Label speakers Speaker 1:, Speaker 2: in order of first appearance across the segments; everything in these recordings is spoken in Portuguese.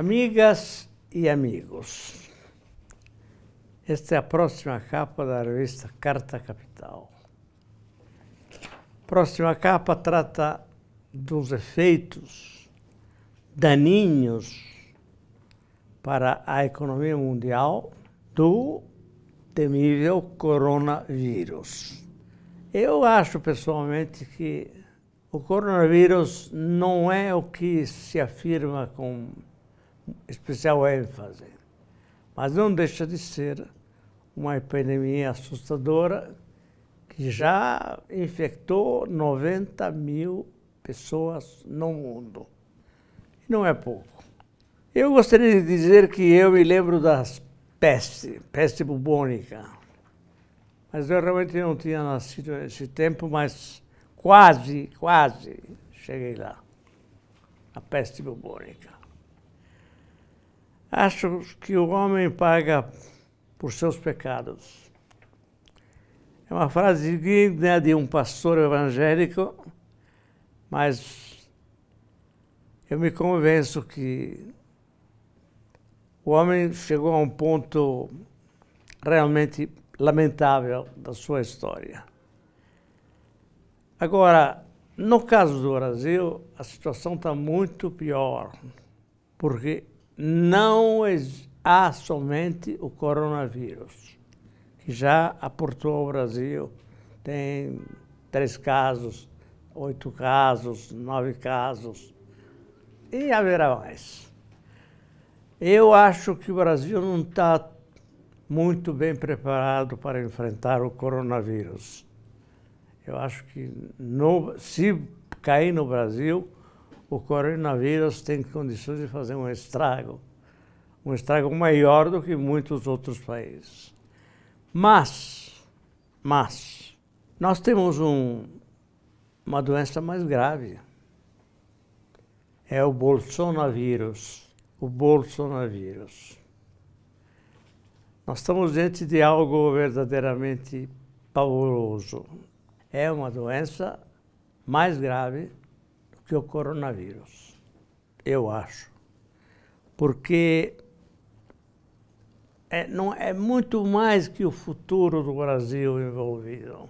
Speaker 1: Amigas e amigos, esta é a próxima capa da revista Carta Capital. A próxima capa trata dos efeitos daninhos para a economia mundial do temível coronavírus. Eu acho pessoalmente que o coronavírus não é o que se afirma com especial ênfase. Mas não deixa de ser uma epidemia assustadora que já infectou 90 mil pessoas no mundo. Não é pouco. Eu gostaria de dizer que eu me lembro das peste peste bubônica. Mas eu realmente não tinha nascido nesse tempo, mas quase, quase cheguei lá. A peste bubônica. Acho que o homem paga por seus pecados. É uma frase digna de um pastor evangélico, mas eu me convenço que o homem chegou a um ponto realmente lamentável da sua história. Agora, no caso do Brasil, a situação está muito pior, porque não há somente o coronavírus, que já aportou ao Brasil, tem três casos, oito casos, nove casos, e haverá mais. Eu acho que o Brasil não está muito bem preparado para enfrentar o coronavírus. Eu acho que no, se cair no Brasil, o coronavírus tem condições de fazer um estrago, um estrago maior do que muitos outros países. Mas, mas, nós temos um, uma doença mais grave. É o bolsonavírus. O bolsonavírus. Nós estamos diante de algo verdadeiramente pavoroso. É uma doença mais grave que é o coronavírus, eu acho. Porque é, não, é muito mais que o futuro do Brasil envolvido.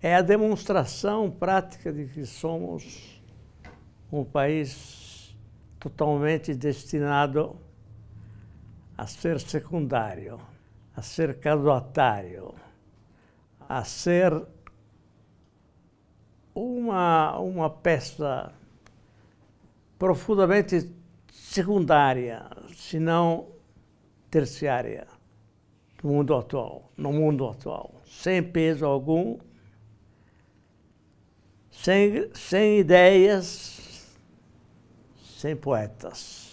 Speaker 1: É a demonstração prática de que somos um país totalmente destinado a ser secundário, a ser cadoatário, a ser uma, uma peça profundamente secundária, se não terciária, do mundo atual, no mundo atual, sem peso algum, sem, sem ideias, sem poetas.